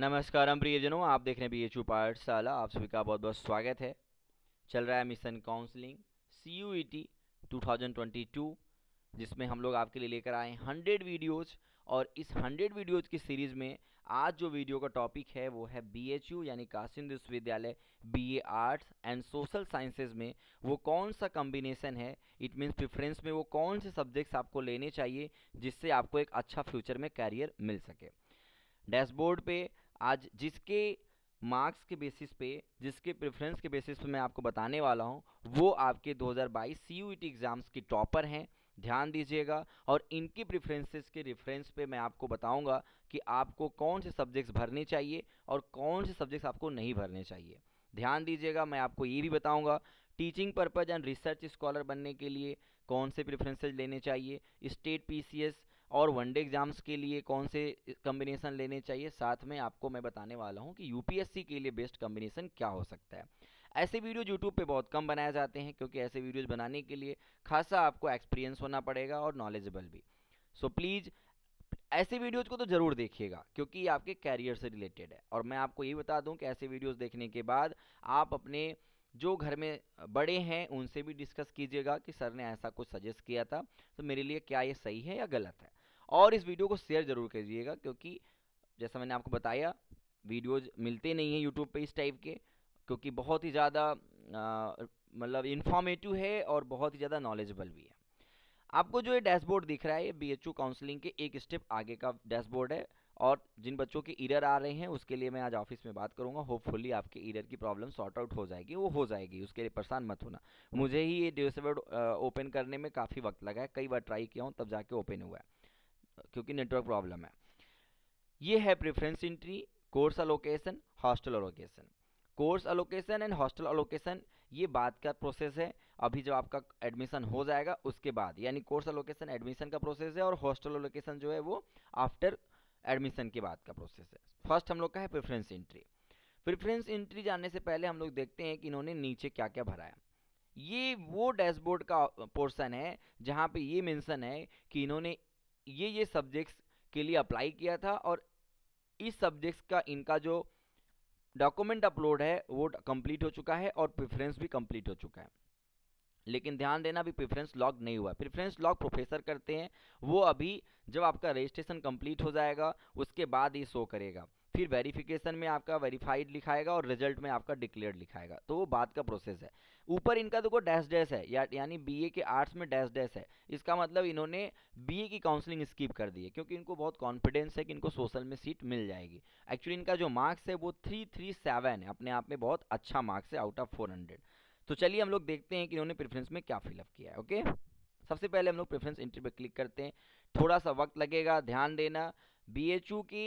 नमस्कार हम प्रियजनों आप देख रहे हैं बी एच यू पाठशाला आप सभी का बहुत बहुत स्वागत है चल रहा है mission counselling C U E T two thousand twenty two जिसमें हम लोग आपके लिए लेकर आए हंड्रेड वीडियोज़ और इस हंड्रेड वीडियोज़ की सीरीज़ में आज जो वीडियो का टॉपिक है वो है बी एच यू यानी काशिंद विश्वविद्यालय B A arts and social sciences में वो कौन सा कम्बिनेसन है इट मीन्स प्रिफ्रेंस में वो कौन से सब्जेक्ट्स आपको लेने चाहिए जिससे आपको एक अच्छा फ्यूचर में कैरियर मिल सके डैशबोर्ड पे आज जिसके मार्क्स के बेसिस पे जिसके प्रेफरेंस के बेसिस पे मैं आपको बताने वाला हूँ वो आपके 2022 टी एग्ज़ाम्स की टॉपर हैं ध्यान दीजिएगा और इनकी प्रेफरेंसेस के रेफरेंस पे मैं आपको बताऊँगा कि आपको कौन से सब्जेक्ट्स भरने चाहिए और कौन से सब्जेक्ट्स आपको नहीं भरने चाहिए ध्यान दीजिएगा मैं आपको ये भी बताऊँगा teaching purpose and research scholar बनने के लिए कौन से प्रेफरेंसेज लेने चाहिए स्टेट पी और वनडे एग्जाम्स के लिए कौन से कम्बिनेसन लेने चाहिए साथ में आपको मैं बताने वाला हूँ कि यूपीएससी के लिए बेस्ट कम्बिनेशन क्या हो सकता है ऐसे वीडियोज यूट्यूब पे बहुत कम बनाए जाते हैं क्योंकि ऐसे वीडियोज बनाने के लिए खासा आपको एक्सपीरियंस होना पड़ेगा और नॉलेजेबल भी सो so, प्लीज़ ऐसे वीडियोज़ को तो ज़रूर देखिएगा क्योंकि ये आपके कैरियर से रिलेटेड है और मैं आपको ये बता दूं कि ऐसे वीडियोस देखने के बाद आप अपने जो घर में बड़े हैं उनसे भी डिस्कस कीजिएगा कि सर ने ऐसा कुछ सजेस्ट किया था तो मेरे लिए क्या ये सही है या गलत है और इस वीडियो को शेयर ज़रूर कीजिएगा क्योंकि जैसा मैंने आपको बताया वीडियोज मिलते नहीं हैं यूट्यूब पर इस टाइप के क्योंकि बहुत ही ज़्यादा मतलब इन्फॉर्मेटिव है और बहुत ही ज़्यादा नॉलेजबल भी है आपको जो ये डैशबोर्ड दिख रहा है ये बी काउंसलिंग के एक स्टेप आगे का डैशबोर्ड है और जिन बच्चों के ईरर आ रहे हैं उसके लिए मैं आज ऑफिस में बात करूंगा होपफुली आपके ईरर की प्रॉब्लम सॉर्ट आउट हो जाएगी वो हो जाएगी उसके लिए परेशान मत होना मुझे ही ये डैशबोर्ड ओपन करने में काफ़ी वक्त लगा है कई बार ट्राई किया हूँ तब जाके ओपन हुआ है क्योंकि नेटवर्क प्रॉब्लम है ये है preference entry course allocation hostel allocation course allocation and hostel allocation ये बात का प्रोसेस है अभी जब आपका एडमिशन हो जाएगा उसके बाद यानी कोर्स अलोकेशन एडमिशन का प्रोसेस है और हॉस्टल अलोकेशन जो है वो आफ्टर एडमिशन के बाद का प्रोसेस है फर्स्ट हम लोग का है प्रेफरेंस इंट्री प्रेफरेंस इंट्री जानने से पहले हम लोग देखते हैं कि इन्होंने नीचे क्या क्या भरा है ये वो डैशबोर्ड का पोर्शन है जहाँ पे ये मेंशन है कि इन्होंने ये ये सब्जेक्ट्स के लिए अप्लाई किया था और इस सब्जेक्ट्स का इनका जो डॉक्यूमेंट अपलोड है वो कंप्लीट हो चुका है और प्रेफरेंस भी कंप्लीट हो चुका है लेकिन ध्यान देना अभी प्रिफ्रेंस लॉग नहीं हुआ प्रेफरेंस लॉग प्रोफेसर करते हैं वो अभी जब आपका रजिस्ट्रेशन कंप्लीट हो जाएगा उसके बाद ये शो करेगा फिर वेरिफिकेशन में आपका वेरीफाइड लिखाएगा और रिजल्ट में आपका डिक्लेयर लिखाएगा तो वो बात का प्रोसेस है ऊपर इनका देखो डैश डैश है या यानी बीए के आर्ट्स में डैश डैश है इसका मतलब इन्होंने बीए की काउंसलिंग स्किप कर दी है क्योंकि इनको बहुत कॉन्फिडेंस है कि इनको सोशल में सीट मिल जाएगी एक्चुअली इनका जो मार्क्स है वो थ्री थ्री सेवन है अपने आप में बहुत अच्छा मार्क्स है आउट ऑफ फोर हंड्रेड तो चलिए हम लोग देखते हैं कि इन्होंने प्रेफरेंस में क्या फिलअप किया है ओके सबसे पहले हम लोग प्रेफरेंस इंटरव्यू पे क्लिक करते हैं थोड़ा सा वक्त लगेगा ध्यान देना बी की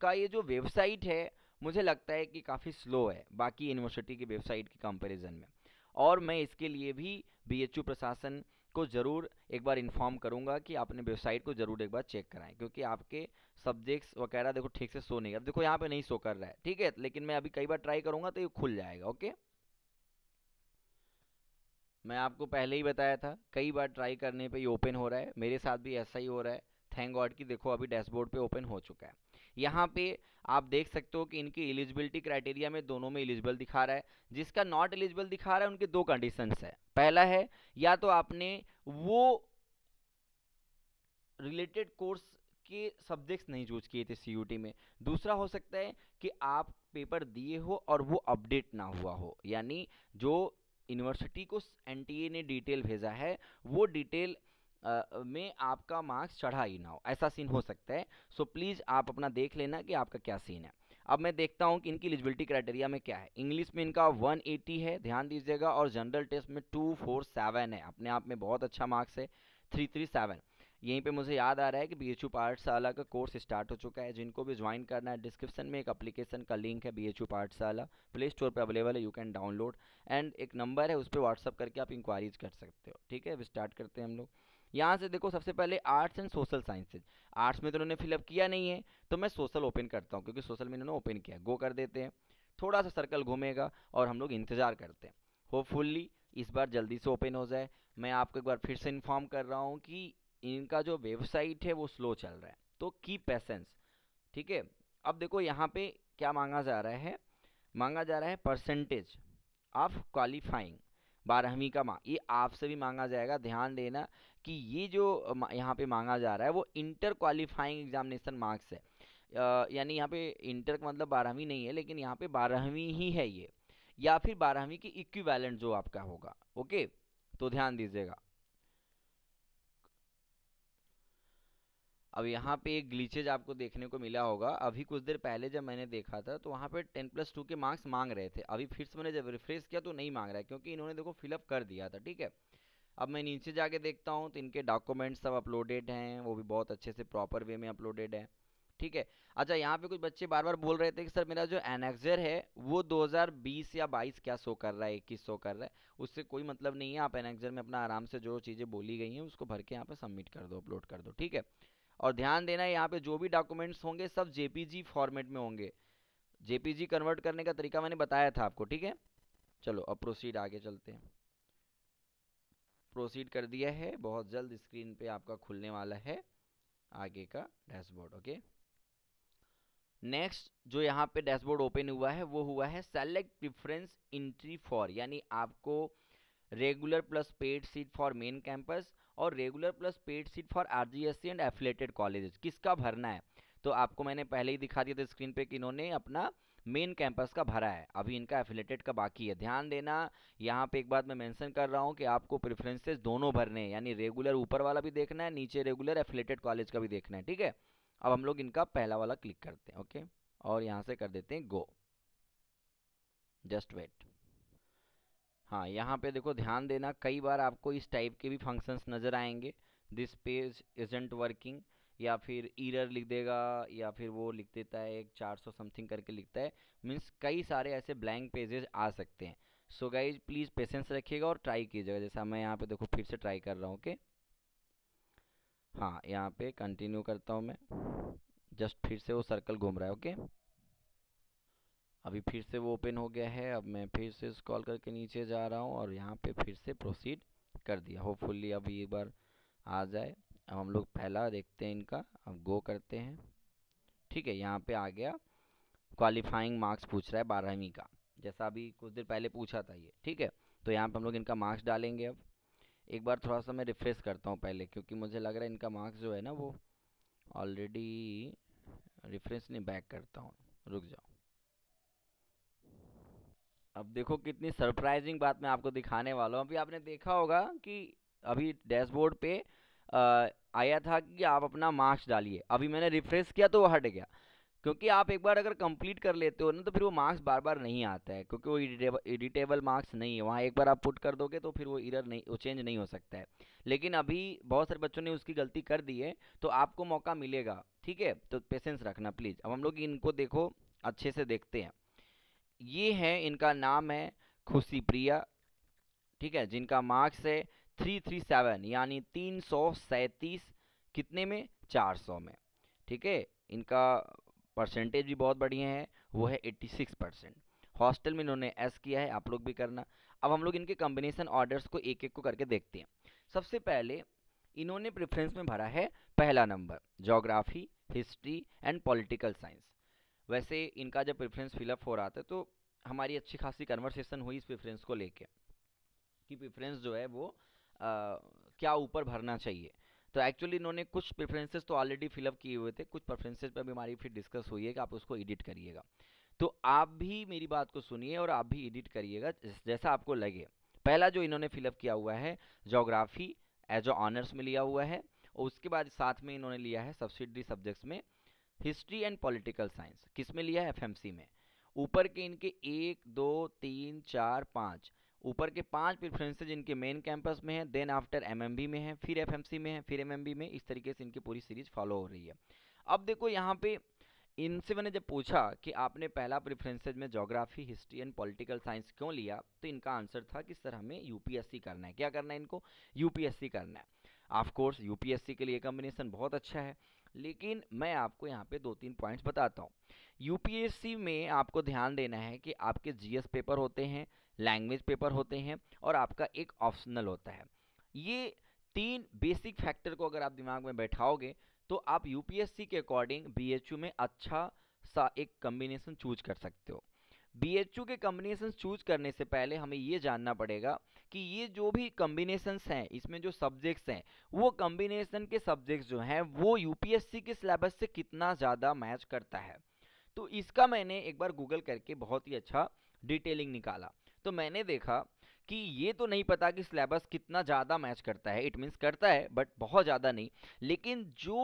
इसका ये जो वेबसाइट है मुझे लगता है कि काफ़ी स्लो है बाकी यूनिवर्सिटी की वेबसाइट के कंपैरिजन में और मैं इसके लिए भी बीएचयू प्रशासन को ज़रूर एक बार इन्फॉर्म करूंगा कि आपने वेबसाइट को ज़रूर एक बार चेक कराएं क्योंकि आपके सब्जेक्ट्स वगैरह देखो ठीक से शो नहीं अब देखो यहाँ पर नहीं शो कर रहा है ठीक है लेकिन मैं अभी कई बार ट्राई करूँगा तो ये खुल जाएगा ओके मैं आपको पहले ही बताया था कई बार ट्राई करने पर ये ओपन हो रहा है मेरे साथ भी ऐसा ही हो रहा है थैंक गॉड कि देखो अभी डैशबोर्ड पर ओपन हो चुका है यहाँ पे आप देख सकते हो कि इनकी एलिजिबिलिटी क्राइटेरिया में दोनों में एलिजिबल दिखा रहा है जिसका नॉट एलिजिबल दिखा रहा है उनके दो कंडीशंस है पहला है या तो आपने वो रिलेटेड कोर्स के सब्जेक्ट्स नहीं चूज किए थे सी में दूसरा हो सकता है कि आप पेपर दिए हो और वो अपडेट ना हुआ हो यानी जो यूनिवर्सिटी को एन ने डिटेल भेजा है वो डिटेल में आपका मार्क्स चढ़ा ही ना हो ऐसा सीन हो सकता है सो so, प्लीज़ आप अपना देख लेना कि आपका क्या सीन है अब मैं देखता हूँ कि इनकी एलिजिबिलिटी क्राइटेरिया में क्या है इंग्लिश में इनका 180 है ध्यान दीजिएगा और जनरल टेस्ट में 247 है अपने आप में बहुत अच्छा मार्क्स है 337 यहीं पे मुझे याद आ रहा है कि बी एच यू पाठशाला का कोर्स स्टार्ट हो चुका है जिनको भी ज्वाइन करना है डिस्क्रिप्शन में एक एप्लीकेशन का लिंक है B H U Pathshala play store पर अवेलेबल है यू कैन डाउनलोड एंड एक नंबर है उस पर व्हाट्सअप करके आप इंक्वायरीज कर सकते हो ठीक है अब स्टार्ट करते हैं हम लोग यहाँ से देखो सबसे पहले arts and social sciences arts में तो उन्होंने फिलअप किया नहीं है तो मैं सोशल ओपन करता हूँ क्योंकि सोशल में इन्होंने ओपन किया गो कर देते हैं थोड़ा सा सर्कल घूमेगा और हम लोग इंतज़ार करते हैं होपफुल्ली इस बार जल्दी से ओपन हो जाए मैं आपको एक बार फिर से इन्फॉर्म कर रहा हूँ कि इनका जो वेबसाइट है वो स्लो चल रहा है तो की पैसेंस ठीक है अब देखो यहाँ पे क्या मांगा जा रहा है मांगा जा रहा है परसेंटेज ऑफ क्वालिफाइंग बारहवीं का मार्क ये आपसे भी मांगा जाएगा ध्यान देना कि ये जो यहाँ पे मांगा जा रहा है वो इंटर क्वालिफाइंग एग्जामिनेशन मार्क्स है यानी यहाँ पे इंटर का मतलब बारहवीं नहीं है लेकिन यहाँ पे बारहवीं ही है ये या फिर बारहवीं की इक्वी जो आपका होगा ओके तो ध्यान दीजिएगा अब यहाँ पे एक ग्लीचेज आपको देखने को मिला होगा अभी कुछ देर पहले जब मैंने देखा था तो वहाँ पे टेन प्लस टू के मार्क्स मांग रहे थे अभी फिर से मैंने जब रिफ्रेश किया तो नहीं मांग रहा है क्योंकि इन्होंने देखो फिलअप कर दिया था ठीक है अब मैं नीचे जाके देखता हूँ तो इनके डॉक्यूमेंट्स सब अपलोडेड हैं वो भी बहुत अच्छे से प्रॉपर वे में अपलोडेड हैं ठीक है अच्छा यहाँ पे कुछ बच्चे बार बार बोल रहे थे कि सर मेरा जो एनेक्जर है वो 2020 या 22 क्या शो कर रहा है इक्कीस शो कर रहा है उससे कोई मतलब नहीं है आप एनेक्जर में अपना आराम से जो चीज़ें बोली गई हैं उसको भर के यहाँ पे सबमिट कर दो अपलोड कर दो ठीक है और ध्यान देना यहाँ पे जो भी डॉक्यूमेंट्स होंगे सब जेपीजी फॉर्मेट में होंगे जेपीजी कन्वर्ट करने का तरीका मैंने बताया था आपको ठीक है चलो अब प्रोसीड आगे चलते हैं प्रोसीड कर दिया है बहुत जल्द स्क्रीन पे आपका खुलने वाला है आगे का डैशबोर्ड ओके नेक्स्ट जो यहाँ पे डैशबोर्ड ओपन हुआ है वो हुआ है सेलेक्ट प्रिफ्रेंस इंट्री फॉर यानी आपको regular plus paid seat for main campus और regular plus paid seat for C and affiliated colleges किसका भरना है तो आपको मैंने पहले ही दिखा दिया था स्क्रीन पे कि इन्होंने अपना मेन कैंपस का भरा है अभी इनका एफिलेटेड का बाकी है ध्यान देना यहाँ पे एक बात मैं मेंशन कर रहा हूँ कि आपको प्रेफरेंसेस दोनों भरने हैं यानी रेगुलर ऊपर वाला भी देखना है नीचे रेगुलर एफिलेटेड कॉलेज का भी देखना है ठीक है अब हम लोग इनका पहला वाला क्लिक करते हैं ओके और यहाँ से कर देते हैं गो जस्ट वेट हाँ यहाँ पे देखो ध्यान देना कई बार आपको इस टाइप के भी फंक्शंस नज़र आएंगे दिस पेज इजेंट वर्किंग या फिर ईरर लिख देगा या फिर वो लिख देता है एक चार सौ समथिंग करके लिखता है मीन्स कई सारे ऐसे ब्लैंक पेजेस आ सकते हैं सो गाइज प्लीज़ पेशेंस रखिएगा और ट्राई कीजिएगा जैसा मैं यहाँ पे देखो फिर से ट्राई कर रहा हूँ ओके हाँ यहाँ पे कंटिन्यू करता हूँ मैं जस्ट फिर से वो सर्कल घूम रहा है ओके अभी फिर से वो ओपन हो गया है अब मैं फिर से स्क्रॉल करके नीचे जा रहा हूँ और यहाँ पे फिर से प्रोसीड कर दिया फुल्ली अब एक बार आ जाए अब हम लोग पहला देखते हैं इनका अब गो करते हैं ठीक है यहाँ पे आ गया क्वालिफाइंग मार्क्स पूछ रहा है बारहवीं का जैसा अभी कुछ देर पहले पूछा था ये ठीक है तो यहाँ पर हम लोग इनका मार्क्स डालेंगे अब एक बार थोड़ा सा मैं रिफ़्रेश करता हूँ पहले क्योंकि मुझे लग रहा है इनका मार्क्स जो है ना वो ऑलरेडी रिफ्रेंस नहीं बैक करता हूँ रुक जाओ अब देखो कितनी सरप्राइजिंग बात मैं आपको दिखाने वाला हूँ अभी आपने देखा होगा कि अभी डैशबोर्ड पे आ, आया था कि आप अपना मार्क्स डालिए अभी मैंने रिफ्रेश किया तो वो हट गया क्योंकि आप एक बार अगर कंप्लीट कर लेते हो ना तो फिर वो मार्क्स बार बार नहीं आता है क्योंकि वो एडिटेबल मार्क्स नहीं है वहाँ एक बार आप पुट कर दोगे तो फिर वो इरर नहीं वो चेंज नहीं हो सकता है लेकिन अभी बहुत सारे बच्चों ने उसकी गलती कर दी है तो आपको मौका मिलेगा ठीक है तो पेशेंस रखना प्लीज़ अब हम लोग इनको देखो अच्छे से देखते हैं ये हैं इनका नाम है खुशी प्रिया ठीक है जिनका मार्क्स है थ्री थ्री सेवन यानी तीन सौ सैंतीस कितने में चार सौ में ठीक है इनका परसेंटेज भी बहुत बढ़िया है वो है एट्टी सिक्स परसेंट हॉस्टल में इन्होंने एस किया है आप लोग भी करना अब हम लोग इनके कॉम्बिनेशन ऑर्डर्स को एक एक को करके देखते हैं सबसे पहले इन्होंने प्रेफरेंस में भरा है पहला number geography history and political science वैसे इनका जब प्रेफरेंस फिलअप हो रहा था तो हमारी अच्छी खासी कन्वर्सेशन हुई इस प्रेफरेंस को लेके कि प्रेफरेंस जो है वो आ, क्या ऊपर भरना चाहिए तो एक्चुअली इन्होंने कुछ प्रेफरेंसेस तो ऑलरेडी फिलअप किए हुए थे कुछ प्रेफरेंसेस पर भी हमारी फिर डिस्कस हुई है कि आप उसको एडिट करिएगा तो आप भी मेरी बात को सुनिए और आप भी एडिट करिएगा जैसा आपको लगे पहला जो इन्होंने फिलअप किया हुआ है जोग्राफ़ी एज ऑनर्स में लिया हुआ है और उसके बाद साथ में इन्होंने लिया है सब्सिडरी सब्जेक्ट्स में हिस्ट्री एंड पॉलिटिकल साइंस किस में लिया है एफएमसी में ऊपर के इनके एक दो तीन चार पाँच ऊपर के पांच प्रिफ्रेंसेज इनके मेन कैंपस में है देन आफ्टर एमएमबी में है फिर एफएमसी में है फिर एमएमबी में इस तरीके से इनकी पूरी सीरीज फॉलो हो रही है अब देखो यहाँ पे इनसे मैंने जब पूछा कि आपने पहला प्रिफ्रेंसेज में geography history and political science क्यों लिया तो इनका आंसर था कि सर हमें यूपीएससी करना है क्या करना है इनको यूपीएससी करना है ऑफकोर्स कोर्स यूपीएससी के लिए कॉम्बिनेशन बहुत अच्छा है लेकिन मैं आपको यहाँ पे दो तीन पॉइंट्स बताता हूँ यूपीएससी में आपको ध्यान देना है कि आपके जीएस पेपर होते हैं लैंग्वेज पेपर होते हैं और आपका एक ऑप्शनल होता है ये तीन बेसिक फैक्टर को अगर आप दिमाग में बैठाओगे तो आप यूपीएससी के अकॉर्डिंग बीएचयू में अच्छा सा एक कम्बिनेशन चूज कर सकते हो बीएचयू के कम्बिनेशन चूज करने से पहले हमें ये जानना पड़ेगा कि ये जो भी कम्बिनेशन हैं इसमें जो सब्जेक्ट्स हैं वो कम्बिनेशन के सब्जेक्ट्स जो हैं वो यूपीएससी के सिलेबस से कितना ज़्यादा मैच करता है तो इसका मैंने एक बार गूगल करके बहुत ही अच्छा डिटेलिंग निकाला तो मैंने देखा कि ये तो नहीं पता कि सिलेबस कितना ज़्यादा मैच करता है इट मीन्स करता है बट बहुत ज़्यादा नहीं लेकिन जो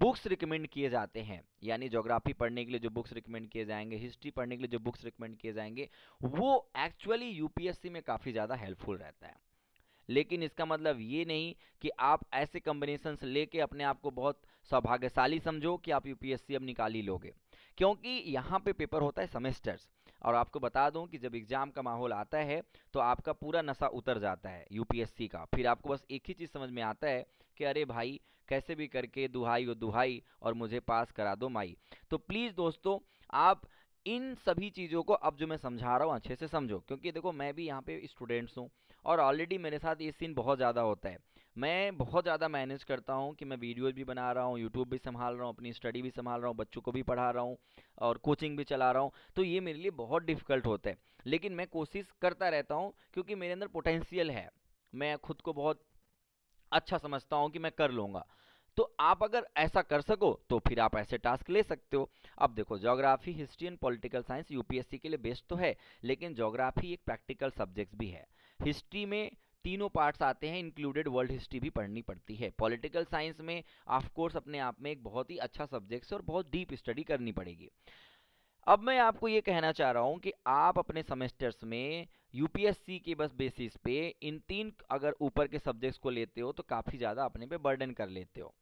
बुक्स रिकमेंड किए जाते हैं यानी ज्योग्राफी पढ़ने के लिए जो बुक्स रिकमेंड किए जाएंगे हिस्ट्री पढ़ने के लिए जो बुक्स रिकमेंड किए जाएंगे वो एक्चुअली यूपीएससी में काफ़ी ज़्यादा हेल्पफुल रहता है लेकिन इसका मतलब ये नहीं कि आप ऐसे कम्बिनेशंस लेके अपने आप को बहुत सौभाग्यशाली समझो कि आप यूपीएससी अब निकाल ही लोगे क्योंकि यहाँ पे पेपर होता है सेमेस्टर्स और आपको बता दूं कि जब एग्जाम का माहौल आता है तो आपका पूरा नशा उतर जाता है यूपीएससी का फिर आपको बस एक ही चीज़ समझ में आता है कि अरे भाई कैसे भी करके दुहाई और दुहाई और मुझे पास करा दो माई तो प्लीज़ दोस्तों आप इन सभी चीज़ों को अब जो मैं समझा रहा हूँ अच्छे से समझो क्योंकि देखो मैं भी यहाँ पे स्टूडेंट्स हूँ और ऑलरेडी मेरे साथ ये सीन बहुत ज़्यादा होता है मैं बहुत ज़्यादा मैनेज करता हूँ कि मैं वीडियोज़ भी बना रहा हूँ यूट्यूब भी संभाल रहा हूँ अपनी स्टडी भी संभाल रहा हूँ बच्चों को भी पढ़ा रहा हूँ और कोचिंग भी चला रहा हूँ तो ये मेरे लिए बहुत डिफ़िकल्ट होता है लेकिन मैं कोशिश करता रहता हूँ क्योंकि मेरे अंदर पोटेंशियल है मैं खुद को बहुत अच्छा समझता हूँ कि मैं कर लूँगा तो आप अगर ऐसा कर सको तो फिर आप ऐसे टास्क ले सकते हो अब देखो geography history and political science UPSC के लिए बेस्ट तो है लेकिन जोग्राफी एक प्रैक्टिकल सब्जेक्ट भी है हिस्ट्री में तीनों पार्ट्स आते हैं इंक्लूडेड वर्ल्ड हिस्ट्री भी पढ़नी पड़ती है पॉलिटिकल साइंस में ऑफ कोर्स अपने आप में एक बहुत ही अच्छा सब्जेक्ट है और बहुत डीप स्टडी करनी पड़ेगी अब मैं आपको ये कहना चाह रहा हूँ कि आप अपने सेमेस्टर्स में यूपीएससी के बस बेसिस पे इन तीन अगर ऊपर के सब्जेक्ट्स को लेते हो तो काफ़ी ज़्यादा अपने पे बर्डन कर लेते हो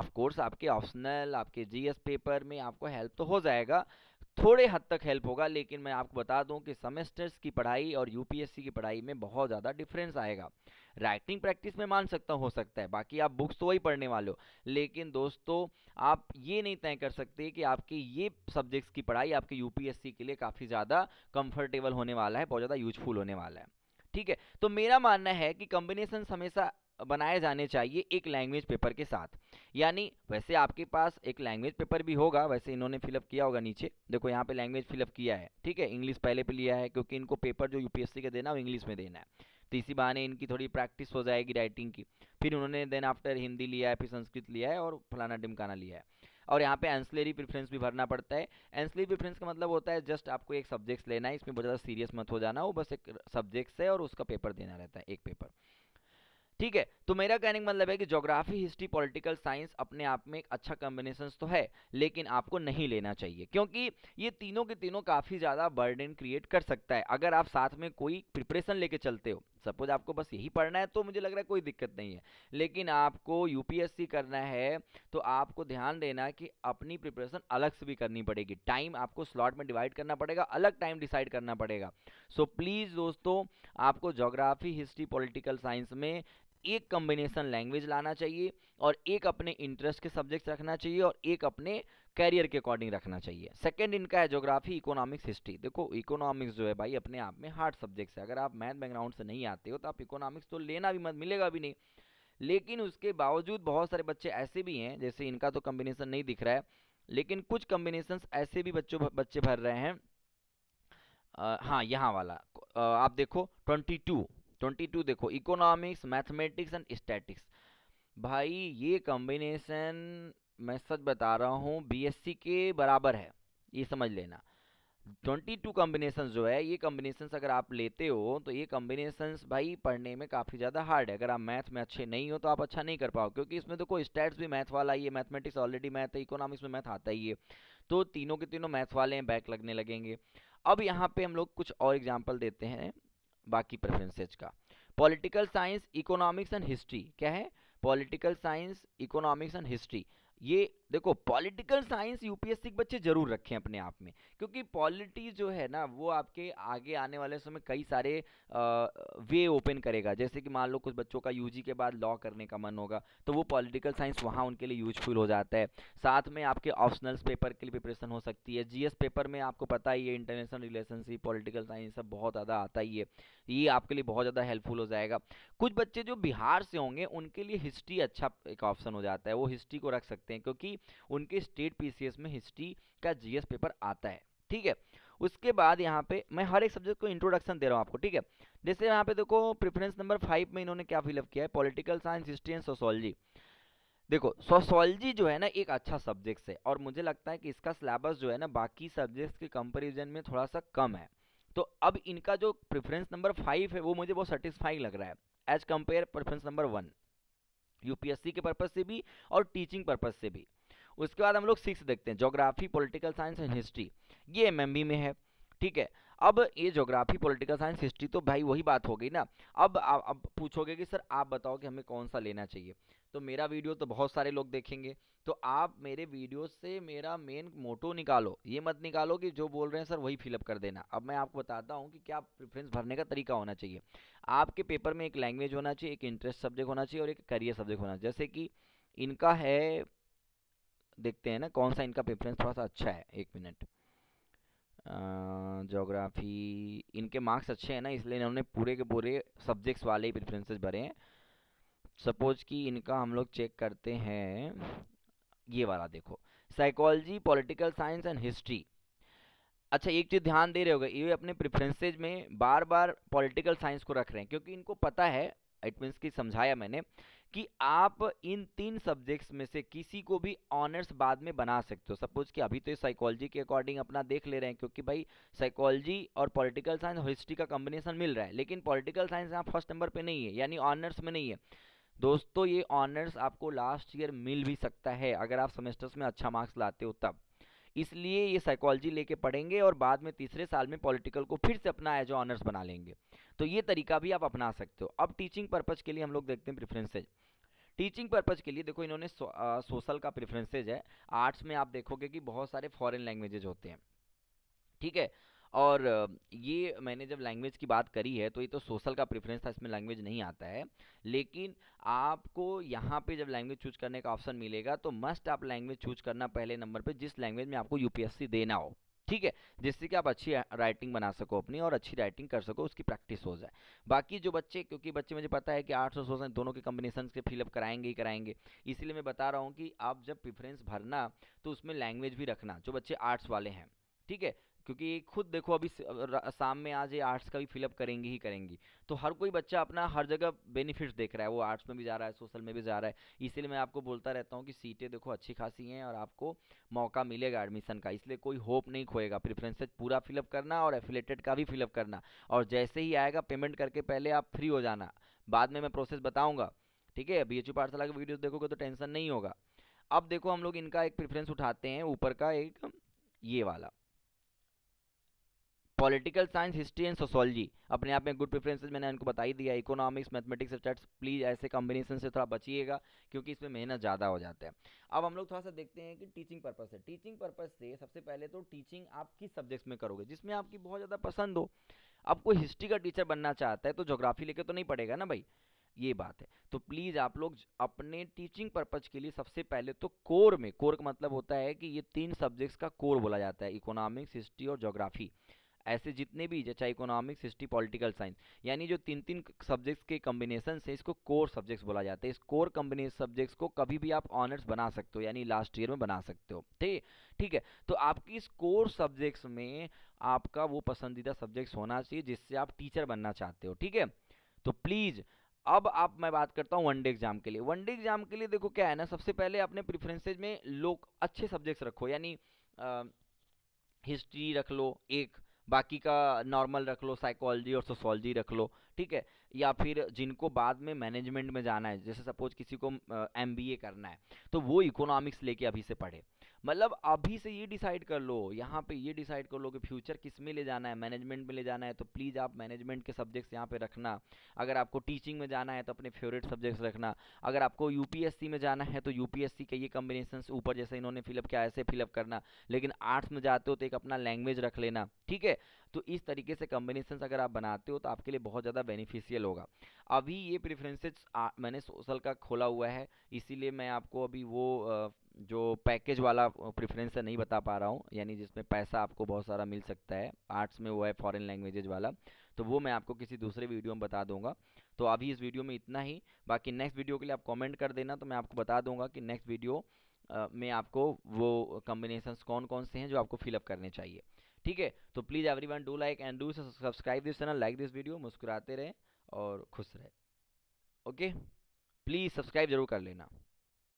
ऑफ कोर्स आपके ऑप्शनल आपके जीएस पेपर में आपको हेल्प तो हो जाएगा थोड़े हद तक हेल्प होगा लेकिन मैं आपको बता दूं कि सेमेस्टर्स की पढ़ाई और यूपीएससी की पढ़ाई में बहुत ज़्यादा डिफरेंस आएगा राइटिंग प्रैक्टिस में मान सकता हो सकता है बाकी आप बुक्स तो वही पढ़ने वाले हो लेकिन दोस्तों आप ये नहीं तय कर सकते कि आपकी ये सब्जेक्ट्स की पढ़ाई आपके यूपीएससी के लिए काफ़ी ज़्यादा कंफर्टेबल होने वाला है बहुत ज़्यादा यूजफुल होने वाला है ठीक है तो मेरा मानना है कि कॉम्बिनेशन हमेशा बनाए जाने चाहिए एक लैंग्वेज पेपर के साथ यानी वैसे आपके पास एक लैंग्वेज पेपर भी होगा वैसे इन्होंने फिलअप किया होगा नीचे देखो यहाँ पे लैंग्वेज फिलअप किया है ठीक है इंग्लिश पहले पे लिया है क्योंकि इनको पेपर जो यूपीएससी का देना है वो इंग्लिश में देना है तो इसी बहाने इनकी थोड़ी प्रैक्टिस हो जाएगी राइटिंग की फिर उन्होंने देन आफ्टर हिंदी लिया है फिर संस्कृत लिया है और फलाना डिमकाना लिया है और यहाँ पे एंसलेरी प्रेफरेंस भी भरना पड़ता है एंसलेरी प्रेफरेंस का मतलब होता है जस्ट आपको एक सब्जेक्ट्स लेना है इसमें बहुत ज़्यादा सीरियस मत हो जाना वो बस एक सब्जेक्ट्स है और उसका पेपर देना रहता है एक पेपर ठीक है तो मेरा कहने का मतलब है कि जोग्राफी हिस्ट्री पॉलिटिकल साइंस अपने आप में एक अच्छा कॉम्बिनेशन तो है लेकिन आपको नहीं लेना चाहिए क्योंकि ये तीनों के तीनों काफ़ी ज़्यादा बर्डन क्रिएट कर सकता है अगर आप साथ में कोई प्रिपरेशन लेके चलते हो सपोज आपको बस यही पढ़ना है तो मुझे लग रहा है कोई दिक्कत नहीं है लेकिन आपको यूपीएससी करना है तो आपको ध्यान देना कि अपनी प्रिपरेशन अलग से भी करनी पड़ेगी टाइम आपको स्लॉट में डिवाइड करना पड़ेगा अलग टाइम डिसाइड करना पड़ेगा सो so, प्लीज़ दोस्तों आपको जोग्राफी हिस्ट्री पॉलिटिकल साइंस में एक कम्बिनेशन लैंग्वेज लाना चाहिए और एक अपने इंटरेस्ट के सब्जेक्ट्स रखना चाहिए और एक अपने कैरियर के अकॉर्डिंग रखना चाहिए सेकंड इनका है जोग्राफी इकोनॉमिक्स हिस्ट्री देखो इकोनॉमिक्स जो है भाई अपने आप में हार्ड सब्जेक्ट्स है अगर आप मैथ बैकग्राउंड से नहीं आते हो तो आप इकोनॉमिक्स तो लेना भी मत मिलेगा भी नहीं लेकिन उसके बावजूद बहुत सारे बच्चे ऐसे भी हैं जैसे इनका तो कम्बिनेशन नहीं दिख रहा है लेकिन कुछ कम्बिनेशन ऐसे भी बच्चों बच्चे भर रहे हैं आ, हाँ यहाँ वाला आ, आप देखो ट्वेंटी टू ट्वेंटी टू देखो इकोनॉमिक्स मैथमेटिक्स एंड स्टैटिक्स भाई ये कॉम्बिनेशन मैं सच बता रहा हूँ बीएससी के बराबर है ये समझ लेना ट्वेंटी टू कॉम्बिनेशन जो है ये कॉम्बिनेशन अगर आप लेते हो तो ये कॉम्बिनेशन भाई पढ़ने में काफ़ी ज़्यादा हार्ड है अगर आप मैथ में अच्छे नहीं हो तो आप अच्छा नहीं कर पाओ क्योंकि इसमें देखो तो स्टैट्स भी मैथ वाला ही है मैथमेटिक्स ऑलरेडी मैथ है इकोनॉमिक्स में मैथ आता ही है तो तीनों के तीनों मैथ वाले हैं बैक लगने लगेंगे अब यहाँ पे हम लोग कुछ और एग्जाम्पल देते हैं बाकी प्रेफरेंसेज का political science economics and history क्या है political science economics and history ये देखो पॉलिटिकल साइंस यूपीएससी के बच्चे जरूर रखें अपने आप में क्योंकि पॉलिटी जो है ना वो आपके आगे आने वाले समय कई सारे आ, वे ओपन करेगा जैसे कि मान लो कुछ बच्चों का यूजी के बाद लॉ करने का मन होगा तो वो पॉलिटिकल साइंस वहाँ उनके लिए यूजफुल हो जाता है साथ में आपके ऑप्शनल्स पेपर के लिए प्रिपरेशन हो सकती है जीएस पेपर में आपको पता ही है इंटरनेशनल रिलेशनशिप पॉलिटिकल साइंस सब बहुत ज़्यादा आता ही है ये आपके लिए बहुत ज़्यादा हेल्पफुल हो जाएगा कुछ बच्चे जो बिहार से होंगे उनके लिए हिस्ट्री अच्छा एक ऑप्शन हो जाता है वो हिस्ट्री को रख सकते सकते हैं क्योंकि उनके स्टेट पीसीएस में हिस्ट्री का जीएस पेपर आता है ठीक है उसके बाद यहाँ पे मैं हर एक सब्जेक्ट को इंट्रोडक्शन दे रहा हूँ आपको ठीक है जैसे यहाँ पे देखो प्रिफरेंस नंबर फाइव में इन्होंने क्या फिलअप किया है political science history and sociology देखो सोशोलॉजी जो है ना एक अच्छा सब्जेक्ट है और मुझे लगता है कि इसका सिलेबस जो है ना बाकी सब्जेक्ट्स के कंपेरिजन में थोड़ा सा कम है तो अब इनका जो प्रेफरेंस नंबर फाइव है वो मुझे बहुत सेटिस्फाइंग लग रहा है as compare preference number one UPSC के पर्पज़ से भी और टीचिंग पर्पज़ से भी उसके बाद हम लोग सिक्स देखते हैं geography political science and history ये एम में है ठीक है अब ये जोग्राफी पॉलिटिकल साइंस हिस्ट्री तो भाई वही बात हो गई ना अब आ, अब पूछोगे कि सर आप बताओ कि हमें कौन सा लेना चाहिए तो मेरा वीडियो तो बहुत सारे लोग देखेंगे तो आप मेरे वीडियो से मेरा मेन मोटो निकालो ये मत निकालो कि जो बोल रहे हैं सर वही फिलअप कर देना अब मैं आपको बताता हूँ कि क्या प्रेफरेंस भरने का तरीका होना चाहिए आपके पेपर में एक लैंग्वेज होना चाहिए एक इंटरेस्ट सब्जेक्ट होना चाहिए और एक करियर सब्जेक्ट होना चाहिए जैसे कि इनका है देखते हैं ना कौन सा इनका प्रेफरेंस थोड़ा सा अच्छा है एक मिनट जोग्राफ़ी इनके मार्क्स अच्छे हैं ना इसलिए इन्होंने पूरे के पूरे सब्जेक्ट्स वाले ही प्रेफरेंसेस भरे हैं सपोज कि इनका हम लोग चेक करते हैं ये वाला देखो psychology political science and history अच्छा एक चीज़ ध्यान दे रहे होगा ये अपने प्रेफरेंसेज में बार बार पॉलिटिकल साइंस को रख रहे हैं क्योंकि इनको पता है इट मीन्स कि समझाया मैंने कि आप इन तीन सब्जेक्ट्स में से किसी को भी ऑनर्स बाद में बना सकते हो सपोज कि अभी तो ये साइकोलॉजी के अकॉर्डिंग अपना देख ले रहे हैं क्योंकि भाई साइकोलॉजी और पॉलिटिकल साइंस और हिस्ट्री का कॉम्बिनेशन मिल रहा है लेकिन पॉलिटिकल साइंस यहाँ फर्स्ट नंबर पे नहीं है यानी ऑनर्स में नहीं है दोस्तों ये ऑनर्स आपको लास्ट ईयर मिल भी सकता है अगर आप सेमेस्टर्स में अच्छा मार्क्स लाते हो तब इसलिए ये साइकोलॉजी लेके पढ़ेंगे और बाद में तीसरे साल में पॉलिटिकल को फिर से अपना एज ऑनर्स बना लेंगे तो ये तरीका भी आप अपना सकते हो अब टीचिंग पर्पज़ के लिए हम लोग देखते हैं प्रेफरेंसेज टीचिंग पर्पज़ के लिए देखो इन्होंने सोशल का प्रेफरेंसेज है आर्ट्स में आप देखोगे कि बहुत सारे फॉरेन लैंग्वेजेज होते हैं ठीक है और ये मैंने जब लैंग्वेज की बात करी है तो ये तो सोशल का प्रेफरेंस था इसमें लैंग्वेज नहीं आता है लेकिन आपको यहाँ पे जब लैंग्वेज चूज करने का ऑप्शन मिलेगा तो मस्ट आप लैंग्वेज चूज करना पहले नंबर पे जिस लैंग्वेज में आपको यूपीएससी देना हो ठीक है जिससे कि आप अच्छी राइटिंग बना सको अपनी और अच्छी राइटिंग कर सको उसकी प्रैक्टिस हो जाए बाकी जो बच्चे क्योंकि बच्चे मुझे पता है कि आठ सौ सौ दोनों के कम्बिनेशन के फिलअप कराएंगे ही कराएंगे इसीलिए मैं बता रहा हूँ कि आप जब प्रिफ्रेंस भरना तो उसमें लैंग्वेज भी रखना जो बच्चे आर्ट्स वाले हैं ठीक है क्योंकि खुद देखो अभी शाम में आज ये आर्ट्स का भी फिलअप करेंगी ही करेंगी तो हर कोई बच्चा अपना हर जगह बेनिफिट्स देख रहा है वो आर्ट्स में भी जा रहा है सोशल में भी जा रहा है इसीलिए मैं आपको बोलता रहता हूँ कि सीटें देखो अच्छी खासी हैं और आपको मौका मिलेगा एडमिशन का इसलिए कोई होप नहीं खोएगा प्रिफ्रेंसेज पूरा फिलअप करना और एफिलेटेड का भी फिलअप करना और जैसे ही आएगा पेमेंट करके पहले आप फ्री हो जाना बाद में मैं प्रोसेस बताऊँगा ठीक है बी एच यू पाठशाला के वीडियो देखोगे तो टेंशन नहीं होगा अब देखो हम लोग इनका एक प्रेफरेंस उठाते हैं ऊपर का एक ये वाला political science history and sociology अपने आप में गुड प्रेफरेंसेस मैंने इनको बता ही दिया इकोनॉमिक्स मैथमेटिक्स स्टेट्स प्लीज़ ऐसे कॉम्बिनेशन से थोड़ा बचिएगा क्योंकि इसमें मेहनत ज़्यादा हो जाता है अब हम लोग थोड़ा सा देखते हैं कि टीचिंग पर्पज़ से टीचिंग पर्पज़ से सबसे पहले तो टीचिंग आप किस सब्जेक्ट्स में करोगे जिसमें आपकी बहुत ज़्यादा पसंद हो अब कोई हिस्ट्री का टीचर बनना चाहता है तो जोग्राफी लेके तो नहीं पड़ेगा ना भाई ये बात है तो प्लीज़ आप लोग अपने टीचिंग पर्पज़ के लिए सबसे पहले तो कोर में कोर का मतलब होता है कि ये तीन सब्जेक्ट्स का कोर बोला जाता है इकोनॉमिक्स हिस्ट्री और जोग्राफी ऐसे जितने भी जैसे इकोनॉमिक्स हिस्ट्री पॉलिटिकल साइंस यानी जो तीन तीन सब्जेक्ट्स के कॉम्बिनेशन से इसको कोर सब्जेक्ट्स बोला जाता है इस कोर कम्बिनेशन सब्जेक्ट्स को कभी भी आप ऑनर्स बना सकते हो यानी लास्ट ईयर में बना सकते हो ठीक ठीक है तो आपकी इस कोर सब्जेक्ट्स में आपका वो पसंदीदा सब्जेक्ट्स होना चाहिए जिससे आप टीचर बनना चाहते हो ठीक है तो प्लीज़ अब आप मैं बात करता हूँ वनडे एग्जाम के लिए वनडे एग्जाम के लिए देखो क्या है ना सबसे पहले अपने प्रिफ्रेंसेज में लोग अच्छे सब्जेक्ट्स रखो यानी हिस्ट्री रख लो एक बाकी का नॉर्मल रख लो साइकोलॉजी और सोशोलॉजी रख लो ठीक है या फिर जिनको बाद में मैनेजमेंट में जाना है जैसे सपोज किसी को एम uh, करना है तो वो इकोनॉमिक्स लेके अभी से पढ़े मतलब अभी से ये डिसाइड कर लो यहाँ पे ये डिसाइड कर लो कि फ्यूचर किस में ले जाना है मैनेजमेंट में ले जाना है तो प्लीज़ आप मैनेजमेंट के सब्जेक्ट्स यहाँ पे रखना अगर आपको टीचिंग में जाना है तो अपने फेवरेट सब्जेक्ट्स रखना अगर आपको यूपीएससी में जाना है तो यूपीएससी के ये कम्बिनेशन ऊपर जैसे इन्होंने फिलअप किया ऐसे फिलअप करना लेकिन आर्ट्स में जाते हो तो एक अपना लैंग्वेज रख लेना ठीक है तो इस तरीके से कम्बिनेशन अगर आप बनाते हो तो आपके लिए बहुत ज़्यादा बेनिफिशियल होगा अभी ये प्रिफ्रेंसेज मैंने सोशल का खोला हुआ है इसीलिए मैं आपको अभी वो जो पैकेज वाला प्रेफरेंस है नहीं बता पा रहा हूँ यानी जिसमें पैसा आपको बहुत सारा मिल सकता है आर्ट्स में वो है फॉरेन लैंग्वेजेज वाला तो वो मैं आपको किसी दूसरे वीडियो में बता दूंगा तो अभी इस वीडियो में इतना ही बाकी नेक्स्ट वीडियो के लिए आप कमेंट कर देना तो मैं आपको बता दूंगा कि नेक्स्ट वीडियो में आपको वो कम्बिनेशन कौन कौन से हैं जो आपको फिलअप करने चाहिए ठीक है तो please everyone do like and do subscribe this channel like this video मुस्कुराते रहें और खुश रहें ओके प्लीज़ सब्सक्राइब जरूर कर लेना